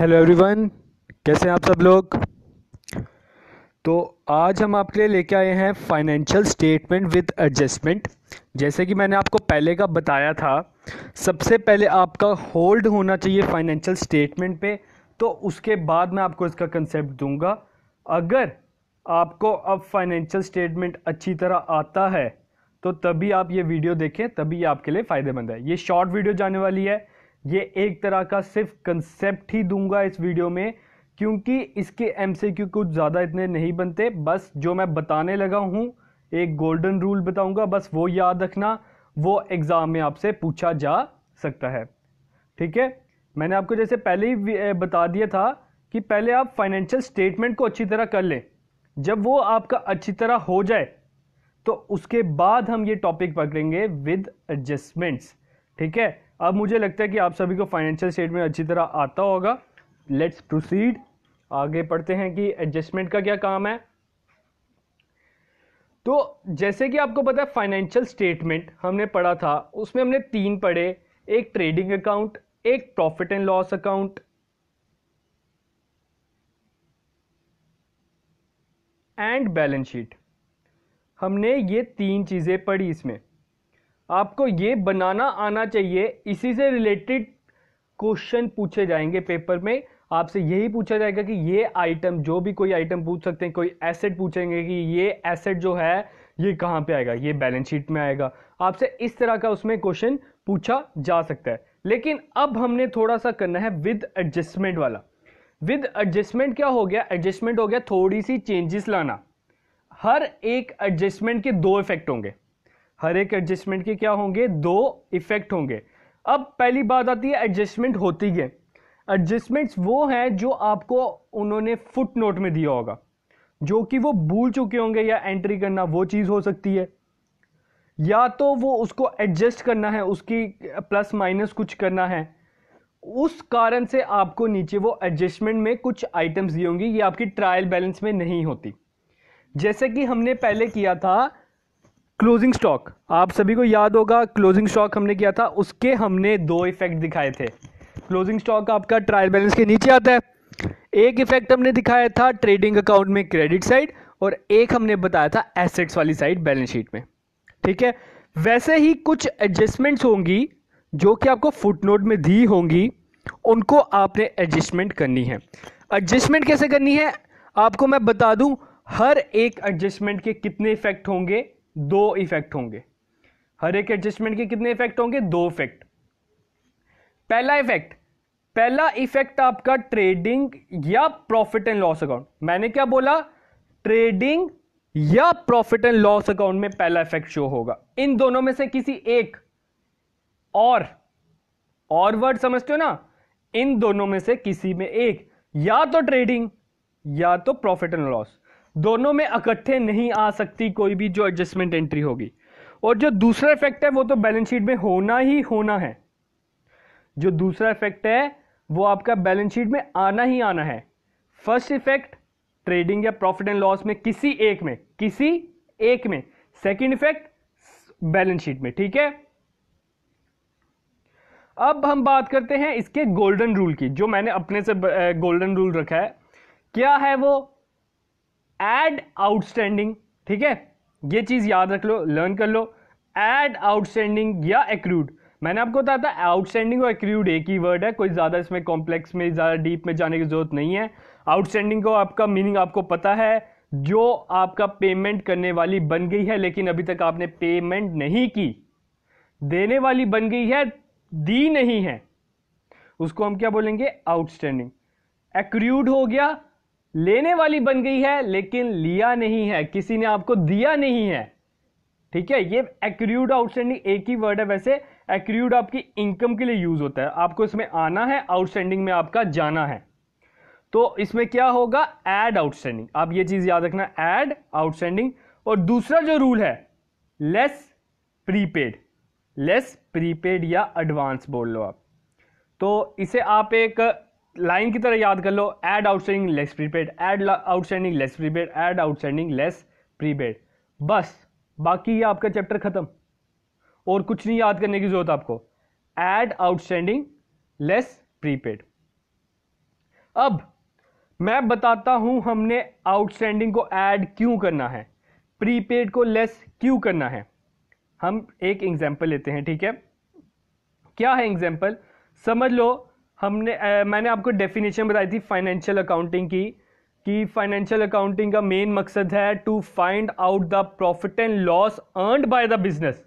hello everyone कैसे हैं आप सब लोग तो आज हम आपके लिए लेके आए हैं फाइनेंशियल स्टेटमेंट विद एडजस्टमेंट जैसे कि मैंने आपको पहले का बताया था सबसे पहले आपका होल्ड होना चाहिए फाइनेंशियल स्टेटमेंट पे तो उसके बाद मैं आपको इसका कंसेप्ट दूंगा अगर आपको अब फाइनेंशियल स्टेटमेंट अच्छी तरह आता है तो तभी आप ये वीडियो देखें तभी ये आपके लिए फ़ायदेमंद है ये शॉर्ट वीडियो जाने वाली है ये एक तरह का सिर्फ कंसेप्ट ही दूंगा इस वीडियो में क्योंकि इसके एम से क्यों कुछ ज़्यादा इतने नहीं बनते बस जो मैं बताने लगा हूँ एक गोल्डन रूल बताऊँगा बस वो याद रखना वो एग्ज़ाम में आपसे पूछा जा सकता है ठीक है मैंने आपको जैसे पहले ही बता दिया था कि पहले आप फाइनेंशियल स्टेटमेंट को अच्छी तरह कर लें जब वो आपका अच्छी तरह हो जाए तो उसके बाद हम ये टॉपिक पकड़ेंगे विद एडजस्टमेंट्स ठीक है अब मुझे लगता है कि आप सभी को फाइनेंशियल स्टेटमेंट अच्छी तरह आता होगा लेट्स प्रोसीड आगे पढ़ते हैं कि एडजस्टमेंट का क्या काम है तो जैसे कि आपको पता है फाइनेंशियल स्टेटमेंट हमने पढ़ा था उसमें हमने तीन पढ़े एक ट्रेडिंग अकाउंट एक profit and loss account and balance sheet हमने ये तीन चीज़ें पढ़ी इसमें आपको ये बनाना आना चाहिए इसी से रिलेटेड क्वेश्चन पूछे जाएंगे पेपर में आपसे यही पूछा जाएगा कि ये आइटम जो भी कोई आइटम पूछ सकते हैं कोई एसेट पूछेंगे कि ये एसेट जो है ये कहाँ पे आएगा ये बैलेंस शीट में आएगा आपसे इस तरह का उसमें क्वेश्चन पूछा जा सकता है लेकिन अब हमने थोड़ा सा करना है विद एडजस्टमेंट वाला विद एडजस्टमेंट क्या हो गया एडजस्टमेंट हो गया थोड़ी सी चेंजेस लाना हर एक एडजस्टमेंट के दो इफेक्ट होंगे हर एक एडजस्टमेंट के क्या होंगे दो इफेक्ट होंगे अब पहली बात आती है एडजस्टमेंट होती है एडजस्टमेंट्स वो हैं जो आपको उन्होंने फुट नोट में दिया होगा जो कि वो भूल चुके होंगे या एंट्री करना वो चीज़ हो सकती है या तो वो उसको एडजस्ट करना है उसकी प्लस माइनस कुछ करना है उस कारण से आपको नीचे वो एडजस्टमेंट में कुछ आइटम्स दी होंगी ये आपकी ट्रायल बैलेंस में नहीं होती जैसे कि हमने पहले किया था क्लोजिंग स्टॉक आप सभी को याद होगा क्लोजिंग स्टॉक हमने किया था उसके हमने दो इफेक्ट दिखाए थे क्लोजिंग स्टॉक आपका ट्रायल बैलेंस के नीचे आता है एक इफेक्ट हमने दिखाया था ट्रेडिंग अकाउंट में क्रेडिट साइड और एक हमने बताया था एसेट्स वाली साइड बैलेंस शीट में ठीक है वैसे ही कुछ एडजस्टमेंट्स होंगी जो कि आपको फुटनोट में दी होंगी उनको आपने एडजस्टमेंट करनी है एडजस्टमेंट कैसे करनी है आपको मैं बता दूं हर एक एडजस्टमेंट के कितने इफेक्ट होंगे दो इफेक्ट होंगे हर एक एडजस्टमेंट के कितने इफेक्ट होंगे दो इफेक्ट पहला इफेक्ट पहला इफेक्ट आपका ट्रेडिंग या प्रॉफिट एंड लॉस अकाउंट मैंने क्या बोला ट्रेडिंग या प्रॉफिट एंड लॉस अकाउंट में पहला इफेक्ट शो होगा इन दोनों में से किसी एक और और वर्ड समझते हो ना इन दोनों में से किसी में एक या तो ट्रेडिंग या तो प्रॉफिट एंड लॉस दोनों में इकट्ठे नहीं आ सकती कोई भी जो एडजस्टमेंट एंट्री होगी और जो दूसरा इफेक्ट है वो तो बैलेंस शीट में होना ही होना है जो दूसरा इफेक्ट है वो आपका बैलेंस शीट में आना ही आना है फर्स्ट इफेक्ट ट्रेडिंग या प्रॉफिट एंड लॉस में किसी एक में किसी एक में सेकंड इफेक्ट बैलेंस शीट में ठीक है अब हम बात करते हैं इसके गोल्डन रूल की जो मैंने अपने से गोल्डन रूल रखा है क्या है वो एड आउटस्टैंडिंग ठीक है ये चीज़ याद रख लो लर्न कर लो एड आउटस्टैंडिंग या एक्रूड मैंने आपको बताया था आउटस्टैंडिंग और एक्रूड एक ही वर्ड है कोई ज़्यादा इसमें कॉम्प्लेक्स में ज़्यादा डीप में जाने की ज़रूरत नहीं है आउटस्टैंडिंग को आपका मीनिंग आपको पता है जो आपका पेमेंट करने वाली बन गई है लेकिन अभी तक आपने पेमेंट नहीं की देने वाली बन गई है दी नहीं है उसको हम क्या बोलेंगे आउटस्टैंडिंग एक्रूड हो गया लेने वाली बन गई है लेकिन लिया नहीं है किसी ने आपको दिया नहीं है ठीक है ये एक्रूड आउटस्टैंडिंग एक ही वर्ड है वैसे एक्रूड आपकी इनकम के लिए यूज होता है आपको इसमें आना है आउटस्टैंडिंग में आपका जाना है तो इसमें क्या होगा एड आउटस्टैंडिंग आप ये चीज याद रखना एड आउटस्टैंडिंग और दूसरा जो रूल है लेस प्रीपेड लेस प्रीपेड या एडवांस बोल लो आप तो इसे आप एक लाइन की तरह याद कर लो add outstanding less prepaid add outstanding less prepaid add outstanding less prepaid बस बाकी ये आपका चैप्टर ख़त्म और कुछ नहीं याद करने की ज़रूरत आपको एड आउटस्टैंडिंग लेस प्रीपेड अब मैं बताता हूं हमने आउटस्टैंडिंग को ऐड क्यों करना है प्रीपेड को लेस क्यों करना है हम एक एग्जांपल लेते हैं ठीक है क्या है एग्जांपल समझ लो हमने आ, मैंने आपको डेफिनेशन बताई थी फाइनेंशियल अकाउंटिंग की कि फाइनेंशियल अकाउंटिंग का मेन मकसद है to find out the profit and loss earned by the business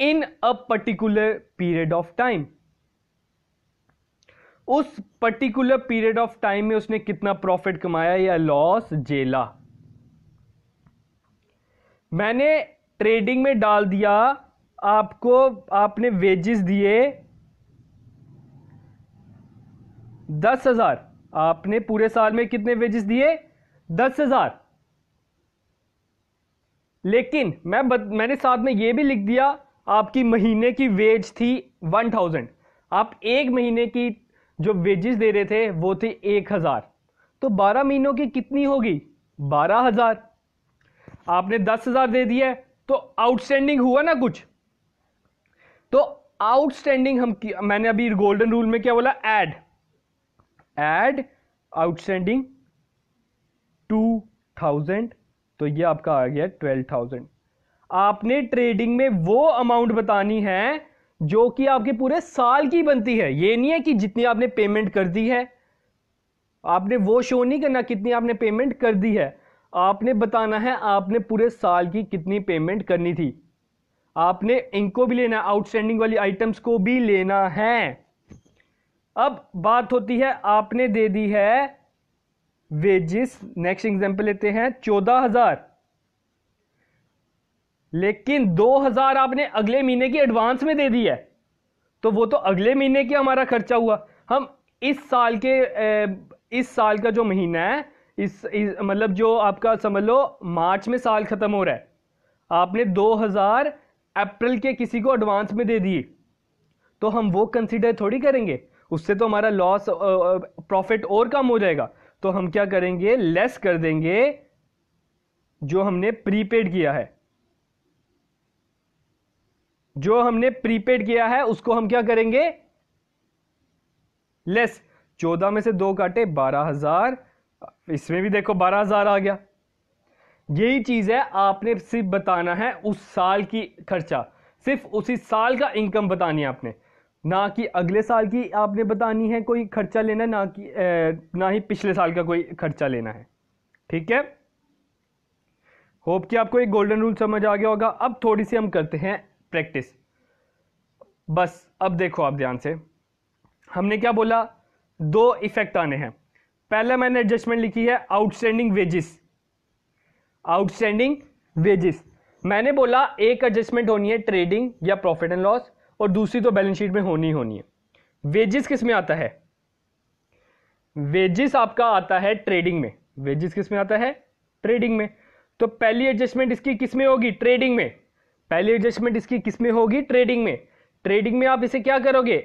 in a particular period of time उस पर्टिकुलर पीरियड ऑफ टाइम में उसने कितना प्रॉफिट कमाया या लॉस जेला मैंने ट्रेडिंग में डाल दिया आपको आपने वेजेस दिए दस हजार आपने पूरे साल में कितने वेजेस दिए दस हजार लेकिन मैं बद, मैंने साथ में यह भी लिख दिया आपकी महीने की वेज थी वन थाउजेंड आप एक महीने की जो वेजेस दे रहे थे वो थे एक हजार तो बारह महीनों की कितनी होगी बारह हजार आपने दस हजार दे दिया तो आउटस्टैंडिंग हुआ ना कुछ तो आउटस्टैंडिंग हम मैंने अभी गोल्डन रूल में क्या बोला add add outstanding two thousand तो ये आपका आ गया ट्वेल्व थाउजेंड आपने ट्रेडिंग में वो अमाउंट बतानी है जो कि आपके पूरे साल की बनती है ये नहीं है कि जितनी आपने पेमेंट कर दी है आपने वो शो नहीं करना कितनी आपने पेमेंट कर दी है आपने बताना है आपने पूरे साल की कितनी पेमेंट करनी थी आपने इनको भी लेना है आउटस्टैंडिंग वाली आइटम्स को भी लेना है अब बात होती है आपने दे दी है वेजिस नेक्स्ट एग्जाम्पल लेते हैं चौदह हजार लेकिन दो हजार आपने अगले महीने की एडवांस में दे दी है तो वो तो अगले महीने के हमारा खर्चा हुआ हम इस साल के इस साल का जो महीना है इस, इस मतलब जो आपका समझ लो मार्च में साल ख़त्म हो रहा है आपने दो हजार अप्रैल के किसी को एडवांस में दे दिए तो हम वो कंसिडर थोड़ी करेंगे उससे तो हमारा लॉस प्रॉफिट और कम हो जाएगा तो हम क्या करेंगे लेस कर देंगे जो हमने प्रीपेड किया है जो हमने प्रीपेड किया है उसको हम क्या करेंगे लेस चौदह में से दो काटे बारह हजार इसमें भी देखो बारह हजार आ गया यही चीज है आपने सिर्फ बताना है उस साल की खर्चा सिर्फ उसी साल का इनकम बतानी है आपने ना कि अगले साल की आपने बतानी है कोई खर्चा लेना ना कि ना ही पिछले साल का कोई खर्चा लेना है ठीक है होप कि आपको एक गोल्डन रूल समझ आ गया होगा अब थोड़ी सी हम करते हैं प्रैक्टिस बस अब देखो आप ध्यान से हमने क्या बोला दो इफेक्ट आने हैं पहला मैंने एडजस्टमेंट लिखी है आउटस्टैंडिंग वेजेस आउटस्टैंडिंग वेजेस मैंने बोला एक एडजस्टमेंट होनी है ट्रेडिंग या प्रॉफिट एंड लॉस और दूसरी तो बैलेंस शीट में होनी ही होनी है वेजेस किस में आता है वेजेस आपका आता है ट्रेडिंग में वेजेस किस में आता है ट्रेडिंग में तो पहली एडजस्टमेंट इसकी किस में होगी ट्रेडिंग में पहली एडजस्टमेंट इसकी किस में होगी ट्रेडिंग में ट्रेडिंग में आप इसे क्या करोगे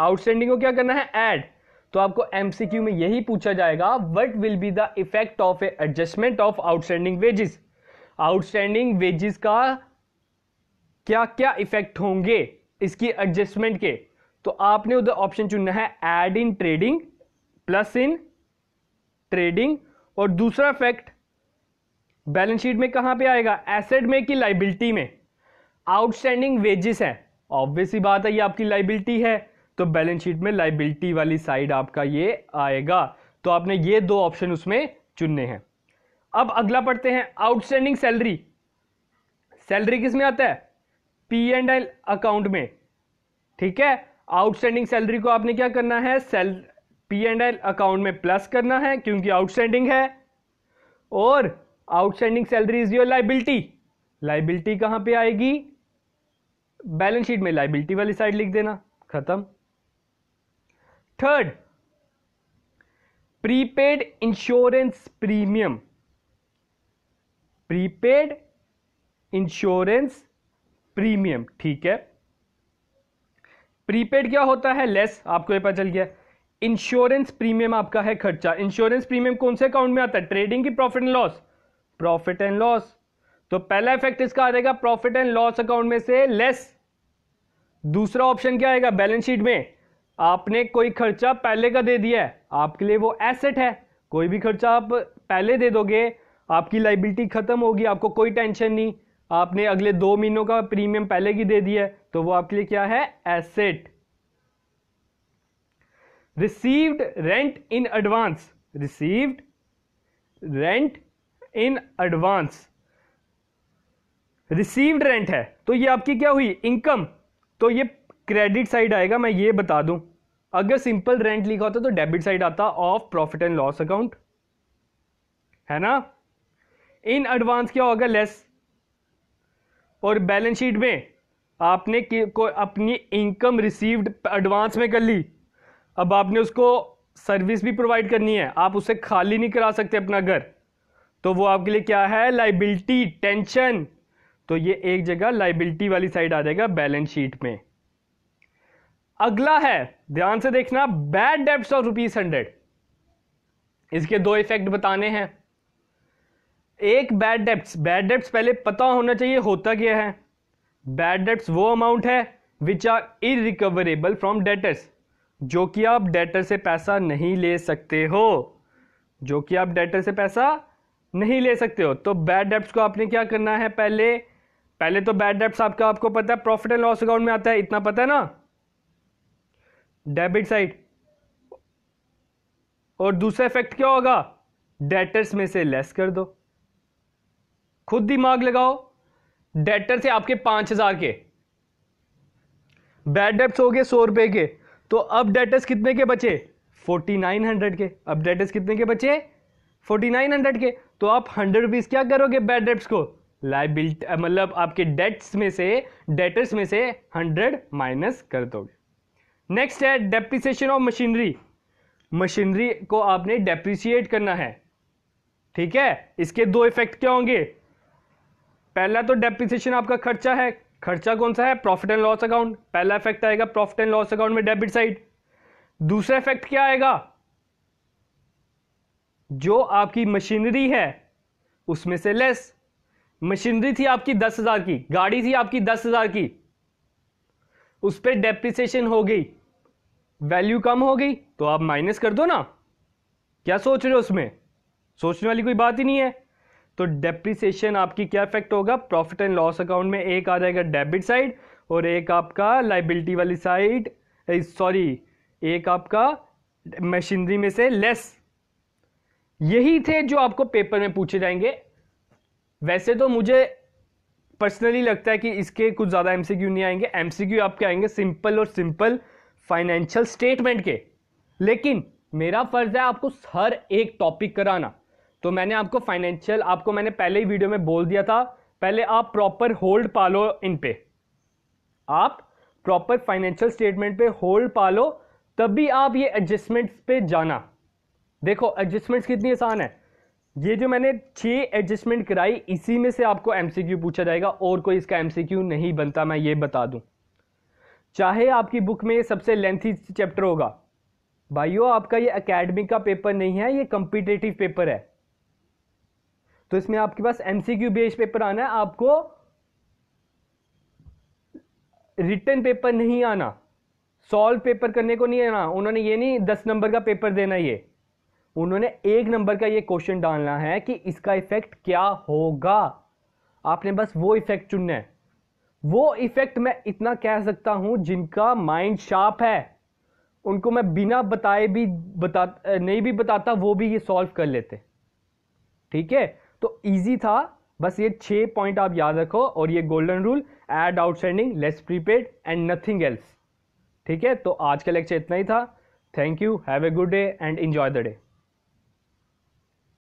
आउटस्टैंडिंग को क्या करना है ऐड तो आपको एमसीक्यू में यही पूछा जाएगा what will be the effect of adjustment of outstanding wages outstanding wages का क्या क्या इफेक्ट होंगे इसकी एडजस्टमेंट के तो आपने उधर ऑप्शन चुनना है add in trading plus in trading और दूसरा फैक्ट बैलेंस शीट में कहां पे आएगा एसेट में कि लाइबिलिटी में आउटस्टैंडिंग वेजेस है ऑब्वियस ही बात है ये आपकी लाइबिलिटी है तो बैलेंस शीट में लाइबिलिटी वाली साइड आपका ये आएगा तो आपने ये दो ऑप्शन उसमें चुनने हैं अब अगला पढ़ते हैं आउटस्टैंडिंग सैलरी सैलरी किस में आता है पी एंड एल अकाउंट में ठीक है आउटस्टैंडिंग सैलरी को आपने क्या करना है सेल पी एंड एल अकाउंट में प्लस करना है क्योंकि आउटस्टैंडिंग है और outstanding salary is your liability liability कहां पे आएगी बैलेंस शीट में लाइबिलिटी वाली साइड लिख देना खत्म third prepaid insurance premium prepaid insurance premium ठीक है प्रीपेड क्या होता है लेस आपको ये पता चल गया इंश्योरेंस प्रीमियम आपका है खर्चा इंश्योरेंस प्रीमियम कौन से अकाउंट में आता है ट्रेडिंग की profit and loss profit and loss तो पहला इफेक्ट इसका आ जाएगा प्रॉफिट एंड लॉस अकाउंट में से लेस दूसरा ऑप्शन क्या आएगा बैलेंस शीट में आपने कोई खर्चा पहले का दे दिया है आपके लिए वो एसेट है कोई भी खर्चा आप पहले दे दोगे आपकी लाइबिलिटी खत्म होगी आपको कोई टेंशन नहीं आपने अगले दो महीनों का प्रीमियम पहले की दे दिया है तो वो आपके लिए क्या है asset received rent in advance received rent in advance received rent है तो ये आपकी क्या हुई इनकम तो ये क्रेडिट साइड आएगा मैं ये बता दूं अगर सिंपल रेंट लिखा होता तो डेबिट साइड आता of profit and loss account है ना इन एडवांस क्या होगा लेस और बैलेंस शीट में आपने को अपनी इनकम रिसीव्ड एडवांस में कर ली अब आपने उसको सर्विस भी प्रोवाइड करनी है आप उसे खाली नहीं करा सकते अपना घर तो वो आपके लिए क्या है लाइबिलिटी टेंशन तो ये एक जगह लाइबिलिटी वाली साइड आ जाएगा बैलेंस शीट में अगला है ध्यान से देखना बैड डेप्ट ऑफ रुपीज हंड्रेड इसके दो इफेक्ट बताने हैं एक बैड डेप्ट बैड डेप्ट पहले पता होना चाहिए होता क्या है बैड डेप्ट वो अमाउंट है which are irrecoverable from debtors जो कि आप डेटर से पैसा नहीं ले सकते हो जो कि आप डेटर से पैसा नहीं ले सकते हो तो बैड डेप्ट को आपने क्या करना है पहले पहले तो बैड डेप्ट आपका आपको पता है प्रॉफिट एंड लॉस अकाउंट में आता है इतना पता है ना डेबिट साइड और दूसरा इफेक्ट क्या होगा डेटर्स में से लेस कर दो खुद दिमाग लगाओ डेटर थे आपके पांच हजार के बैड डेप्ट हो गए सौ रुपए के तो अब डेटर्स कितने के बचे फोर्टी नाइन हंड्रेड के अब डेटर्स कितने के बचे फोर्टी नाइन हंड्रेड के तो आप हंड्रेड रुपीज क्या करोगे बैड डेप्ट को लाइबिलिटी मतलब आपके डेट्स में से डेटर्स में से हंड्रेड माइनस कर दोगे नेक्स्ट है डेप्रिसिएशन ऑफ मशीनरी मशीनरी को आपने डेप्रिसिएट करना है ठीक है इसके दो इफेक्ट क्या होंगे पहला तो डेप्रिसिएशन आपका खर्चा है खर्चा कौन सा है प्रॉफिट एंड लॉस अकाउंट पहला इफेक्ट आएगा प्रॉफिट एंड लॉस अकाउंट में डेबिट साइड दूसरा इफेक्ट क्या आएगा जो आपकी मशीनरी है उसमें से लेस मशीनरी थी आपकी दस हजार की गाड़ी थी आपकी दस हजार की उस पर डेप्रिसिएशन हो गई वैल्यू कम हो गई तो आप माइनस कर दो ना क्या सोच रहे हो उसमें सोचने वाली कोई बात ही नहीं है तो डेप्रिसिएशन आपकी क्या इफेक्ट होगा प्रॉफिट एंड लॉस अकाउंट में एक आ जाएगा डेबिट साइड और एक आपका लाइबिलिटी वाली साइड सॉरी एक आपका मशीनरी में से लेस यही थे जो आपको पेपर में पूछे जाएंगे वैसे तो मुझे पर्सनली लगता है कि इसके कुछ ज़्यादा एमसीक्यू नहीं आएंगे एमसीक्यू आपके आएंगे सिंपल और सिंपल फाइनेंशियल स्टेटमेंट के लेकिन मेरा फर्ज है आपको हर एक टॉपिक कराना तो मैंने आपको फाइनेंशियल आपको मैंने पहले ही वीडियो में बोल दिया था पहले आप प्रॉपर होल्ड पालो इन पे आप प्रॉपर फाइनेंशियल स्टेटमेंट पे होल्ड पालो तभी आप ये एडजस्टमेंट्स पे जाना देखो एडजस्टमेंट्स कितनी आसान है ये जो मैंने छः एडजस्टमेंट कराई इसी में से आपको एमसीक्यू पूछा जाएगा और कोई इसका एमसीक्यू नहीं बनता मैं ये बता दूं चाहे आपकी बुक में सबसे लेंथी चैप्टर होगा भाइयों आपका ये एकेडमिक का पेपर नहीं है ये कम्पिटेटिव पेपर है तो इसमें आपके पास एमसीक्यू बेस्ड पेपर आना है आपको रिटर्न पेपर नहीं आना सॉल्व पेपर करने को नहीं आना उन्होंने ये नहीं दस नंबर का पेपर देना ये उन्होंने एक नंबर का ये क्वेश्चन डालना है कि इसका इफेक्ट क्या होगा आपने बस वो इफेक्ट चुनना है वो इफेक्ट मैं इतना कह सकता हूं जिनका माइंड शार्प है उनको मैं बिना बताए भी बता नहीं भी बताता वो भी ये सॉल्व कर लेते ठीक है तो ईजी था बस ये छः पॉइंट आप याद रखो और ये golden rule add outstanding less prepaid and nothing else ठीक है तो आज का लेक्चर इतना ही था thank you have a good day and enjoy the day